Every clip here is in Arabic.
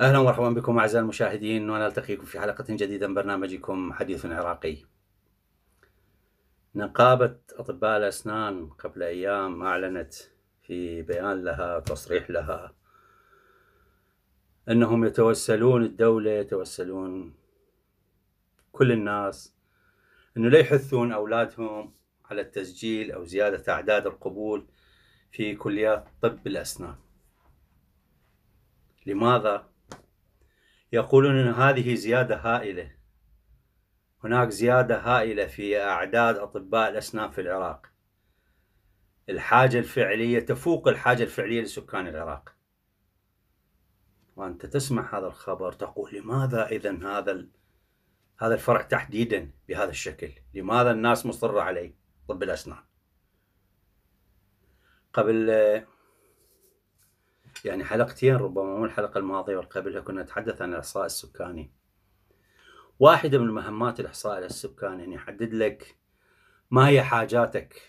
اهلا ومرحبا بكم اعزائي المشاهدين ونلتقيكم في حلقه جديده من برنامجكم حديث عراقي. نقابه اطباء الاسنان قبل ايام اعلنت في بيان لها تصريح لها أنهم يتوسلون الدولة يتوسلون كل الناس أنه لا يحثون أولادهم على التسجيل أو زيادة أعداد القبول في كليات طب الأسنان لماذا؟ يقولون أن هذه زيادة هائلة هناك زيادة هائلة في أعداد أطباء الأسنان في العراق الحاجة الفعلية تفوق الحاجة الفعلية لسكان العراق وانت تسمع هذا الخبر تقول لماذا اذا هذا هذا الفرع تحديدا بهذا الشكل لماذا الناس مصرة عليه طب الأسنان قبل يعني حلقتين ربما مو الحلقة الماضية والقبلها كنا نتحدث عن الإحصاء السكاني واحدة من مهمات الإحصاء السكاني أن يحدد لك ما هي حاجاتك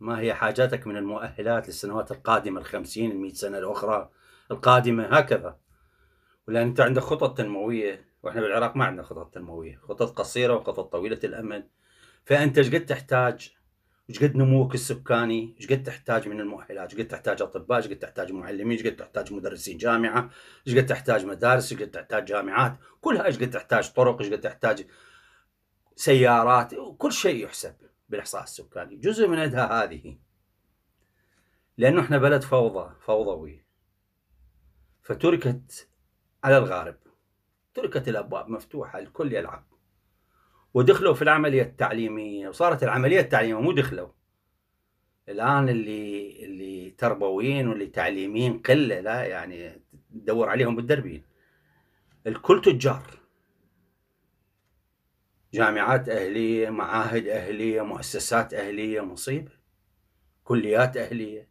ما هي حاجاتك من المؤهلات للسنوات القادمة الخمسين المئة سنة الأخرى القادمة هكذا ولان انت عندك خطط تنمويه واحنا بالعراق ما عندنا خطط تنمويه خطط قصيره وخطط طويله الامد فانت ايش قد تحتاج ايش قد نموك السكاني ايش قد تحتاج من المؤهلات ايش قد تحتاج اطباء ايش قد تحتاج معلمين ايش قد تحتاج مدرسين جامعه ايش قد تحتاج مدارس ايش قد تحتاج جامعات كلها ايش قد تحتاج طرق ايش قد تحتاج سيارات كل شيء يحسب بالاحصاء السكاني جزء من عندها هذه لانه احنا بلد فوضى فوضوي فتركت على الغارب تركت الأبواب مفتوحة الكل يلعب ودخلوا في العملية التعليمية وصارت العملية التعليمية مو دخلوا الآن اللي اللي تربويين واللي تعليميين قلة لا يعني تدور عليهم بالدربين الكل تجار جامعات أهلية معاهد أهلية مؤسسات أهلية مصيبة كليات أهلية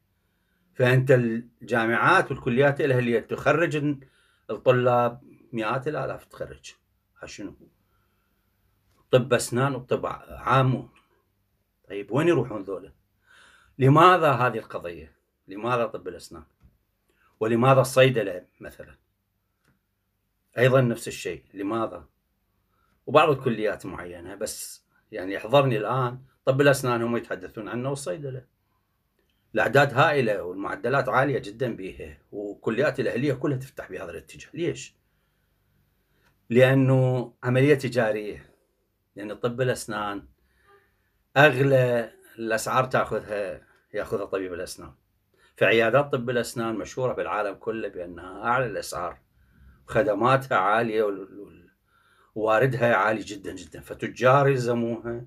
فأنت الجامعات والكليات الأهلية تخرج الطلاب مئات الالاف تخرج شنو طب اسنان وطب عام طيب وين يروحون ذولا لماذا هذه القضيه لماذا طب الاسنان ولماذا الصيدله مثلا ايضا نفس الشيء لماذا وبعض الكليات معينه بس يعني يحضرني الان طب الاسنان هم يتحدثون عنه والصيدله الاعداد هائله والمعدلات عاليه جدا بيها وكليات الاهليه كلها تفتح بهذا الاتجاه ليش لانه عمليه تجاريه لان طب الاسنان اغلى الاسعار تاخذها ياخذها طبيب الاسنان فعيادات طب الاسنان مشهوره بالعالم كله بانها اعلى الاسعار وخدماتها عاليه وواردها عالي جدا جدا فتجار يلزموها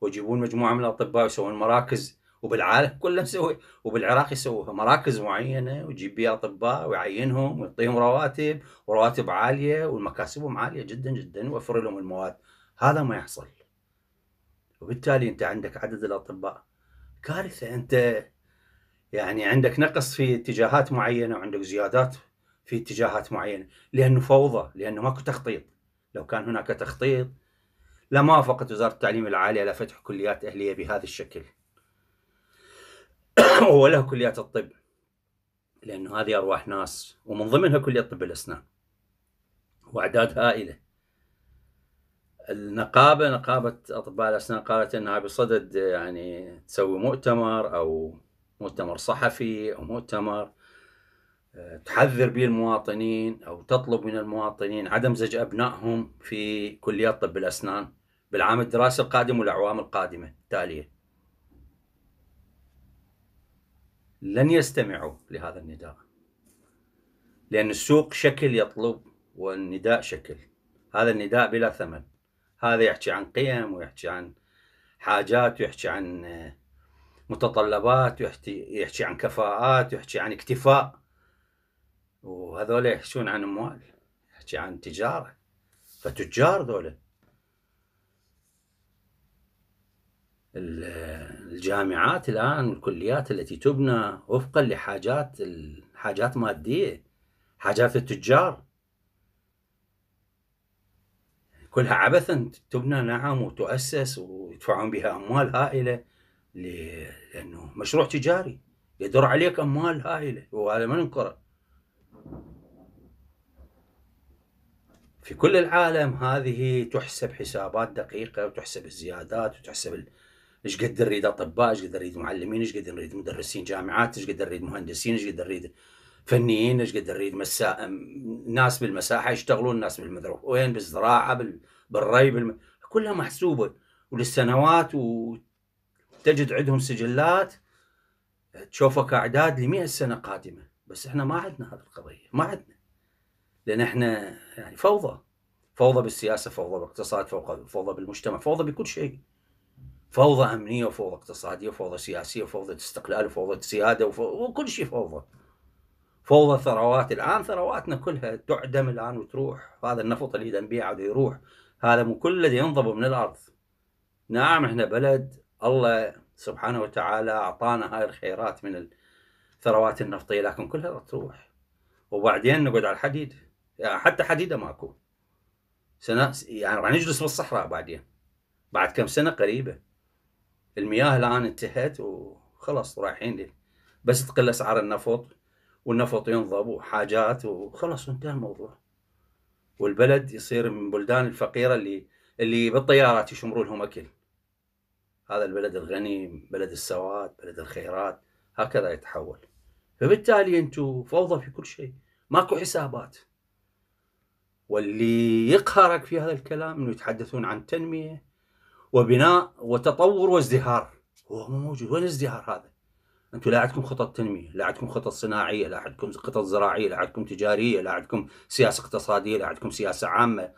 ويجيبون مجموعه من الاطباء ويسوون مراكز وبالعالم كله مسوي وبالعراق يسووها مراكز معينه ويجيب بها اطباء ويعينهم ويعطيهم رواتب ورواتب عاليه ومكاسبهم عاليه جدا جدا ويوفر لهم المواد هذا ما يحصل وبالتالي انت عندك عدد الاطباء كارثه انت يعني عندك نقص في اتجاهات معينه وعندك زيادات في اتجاهات معينه لانه فوضى لانه ماكو تخطيط لو كان هناك تخطيط لما وافقت وزاره التعليم العالي على فتح كليات اهليه بهذا الشكل ولها كليات الطب لأنه هذه أرواح ناس ومن ضمنها كلية طب الأسنان وأعداد هائلة النقابة نقابة أطباء الأسنان قالت أنها بصدد يعني تسوي مؤتمر أو مؤتمر صحفي أو مؤتمر آه، تحذر به المواطنين أو تطلب من المواطنين عدم زج أبنائهم في كليات طب الأسنان بالعام الدراسي القادم والأعوام القادمة التالية لن يستمعوا لهذا النداء لأن السوق شكل يطلب والنداء شكل هذا النداء بلا ثمن هذا يحكي عن قيم ويحكي عن حاجات ويحكي عن آه، متطلبات ويحكي عن كفاءات ويحكي عن اكتفاء وهذول يحكون عن اموال يحكي عن تجاره فتجار ذولا الجامعات الآن والكليات التي تبنى وفقا لحاجات حاجات مادية حاجات التجار كلها عبثا تبنى نعم وتؤسس ويدفعون بها أموال هائلة لأنه مشروع تجاري يدور عليك أموال هائلة وهذا ما ننكره في كل العالم هذه تحسب حسابات دقيقة وتحسب الزيادات وتحسب ايش قد نريد اطباء ايش قد نريد معلمين ايش قد نريد مدرسين جامعات ايش قد نريد مهندسين ايش قد نريد فنيين ايش قد نريد مسا... ناس بالمساحه يشتغلون ناس بالمدروع وين بالزراعه بال... بالري بالم... كلها محسوبه وللسنوات وتجد عندهم سجلات تشوفها كاعداد ل سنه قادمه بس احنا ما عندنا هذه القضيه ما عندنا لان احنا يعني فوضى فوضى بالسياسه فوضى بالاقتصاد فوضى بالمجتمع فوضى بكل شيء فوضى امنيه وفوضى اقتصاديه وفوضى سياسيه وفوضى استقلال وفوضى سياده وفوضى وكل شيء فوضى فوضى ثروات الان ثرواتنا كلها تعدم الان وتروح هذا النفط اللي نبيعه يروح هذا مو كله ينضب من الارض نعم احنا بلد الله سبحانه وتعالى اعطانا هاي الخيرات من الثروات النفطيه لكن كلها تروح وبعدين نقعد على الحديد يعني حتى حديده ماكو سنة يعني راح نجلس بالصحراء بعدين بعد كم سنه قريبه المياه الان انتهت وخلاص رايحين لي. بس تقل اسعار النفط والنفط ينضب وحاجات وخلاص انتهى الموضوع والبلد يصير من بلدان الفقيره اللي اللي بالطيارات يشمروا لهم اكل هذا البلد الغني بلد السواد بلد الخيرات هكذا يتحول فبالتالي انتم فوضى في كل شيء ماكو حسابات واللي يقهرك في هذا الكلام انه يتحدثون عن تنميه وبناء وتطور وازدهار هو مو موجود وين الازدهار هذا انتم لا عندكم خطط تنميه لا عندكم خطط صناعيه لا عندكم خطط زراعيه لا عندكم تجاريه لا عندكم سياسه اقتصاديه لا عندكم سياسه عامه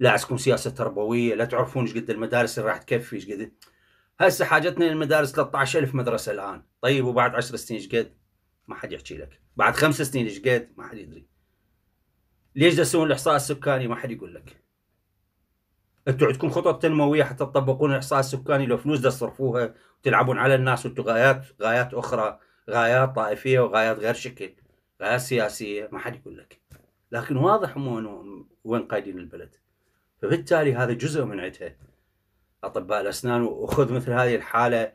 لا عندكم سياسه تربويه لا تعرفون ايش قد المدارس اللي راح تكفي ايش قد هسه حاجتنا للمدارس 13000 مدرسه الان طيب وبعد 10 سنين ايش قد ما حد يحكي لك بعد خمس سنين ايش قد ما حد يدري ليش تسوون الاحصاء السكاني ما حد يقول لك انتم عندكم خطط تنمويه حتى تطبقون الاحصاء السكاني لو فلوس تصرفوها وتلعبون على الناس وانتم غايات غايات اخرى غايات طائفيه وغايات غير شكل غايات سياسيه ما حد يقول لك لكن واضح مو وين قايدين البلد فبالتالي هذا جزء من عندها اطباء الاسنان وخذ مثل هذه الحاله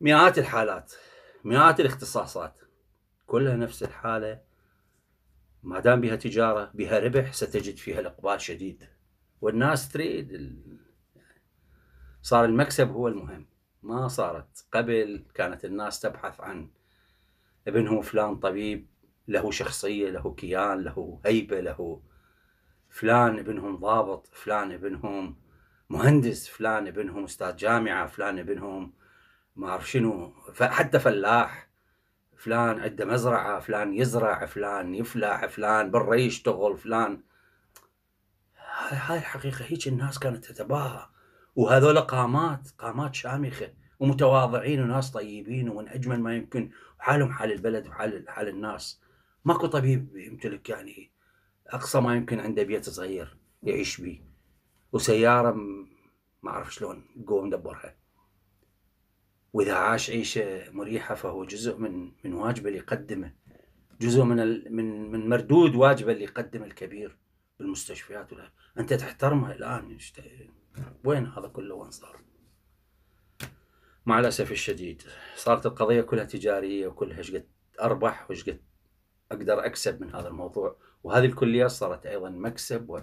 مئات الحالات مئات الاختصاصات كلها نفس الحاله ما دام بها تجاره بها ربح ستجد فيها الاقبال شديد والناس تريد صار المكسب هو المهم ما صارت قبل كانت الناس تبحث عن ابنهم فلان طبيب له شخصية له كيان له هيبة له فلان ابنهم ضابط فلان ابنهم مهندس فلان ابنهم استاذ جامعة فلان ابنهم ما أعرف شنو حتى فلاح فلان عنده مزرعة فلان يزرع فلان يفلح فلان برا يشتغل فلان هاي الحقيقه هيك الناس كانت تتباهى وهذول قامات قامات شامخه ومتواضعين وناس طيبين ومن اجمل ما يمكن وحالهم حال البلد وحال حال الناس ماكو طبيب يمتلك يعني اقصى ما يمكن عنده بيت صغير يعيش بيه وسياره ما اعرف شلون قوة مدبرها واذا عاش عيشه مريحه فهو جزء من من واجبه اللي يقدمه جزء من من من مردود واجبه اللي يقدمه الكبير بالمستشفيات ولا انت تحترمها الان وين هذا كله وين صار؟ مع الاسف الشديد صارت القضيه كلها تجاريه وكلها ايش قد اربح وايش قد اقدر اكسب من هذا الموضوع وهذه الكليات صارت ايضا مكسب و...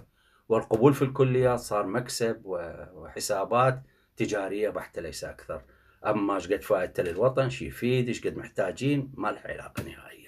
والقبول في الكليات صار مكسب وحسابات تجاريه بحته ليس اكثر اما ايش قد فائدته للوطن شي يفيد ايش قد محتاجين ما لها علاقه نهائيا